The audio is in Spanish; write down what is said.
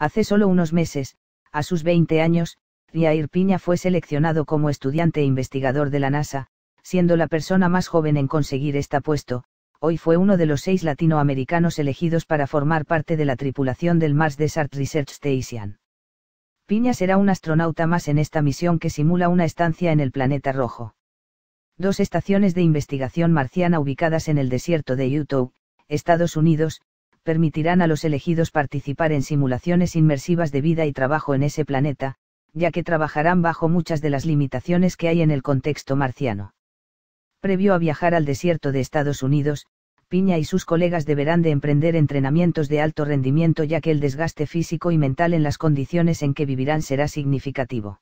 Hace solo unos meses, a sus 20 años, Riair Piña fue seleccionado como estudiante e investigador de la NASA, siendo la persona más joven en conseguir este puesto, hoy fue uno de los seis latinoamericanos elegidos para formar parte de la tripulación del Mars Desert Research Station. Piña será un astronauta más en esta misión que simula una estancia en el planeta rojo. Dos estaciones de investigación marciana ubicadas en el desierto de Utah, Estados Unidos, permitirán a los elegidos participar en simulaciones inmersivas de vida y trabajo en ese planeta, ya que trabajarán bajo muchas de las limitaciones que hay en el contexto marciano. Previo a viajar al desierto de Estados Unidos, Piña y sus colegas deberán de emprender entrenamientos de alto rendimiento ya que el desgaste físico y mental en las condiciones en que vivirán será significativo.